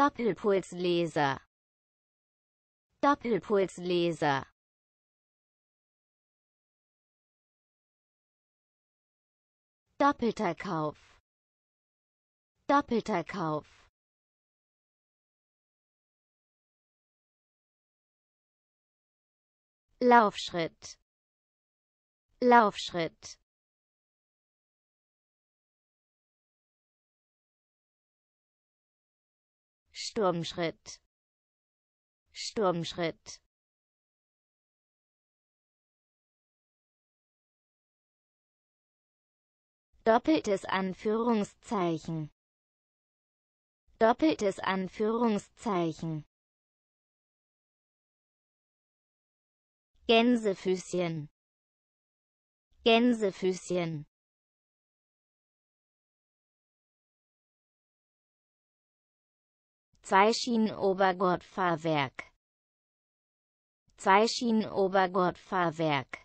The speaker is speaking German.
Doppelpulsleser Doppelpulsleser Doppelter Kauf Doppelter Kauf Laufschritt Laufschritt Sturmschritt Sturmschritt Doppeltes Anführungszeichen Doppeltes Anführungszeichen Gänsefüßchen Gänsefüßchen Zeichenobergurtfahrwerk Zeichenobergurtfahrwerk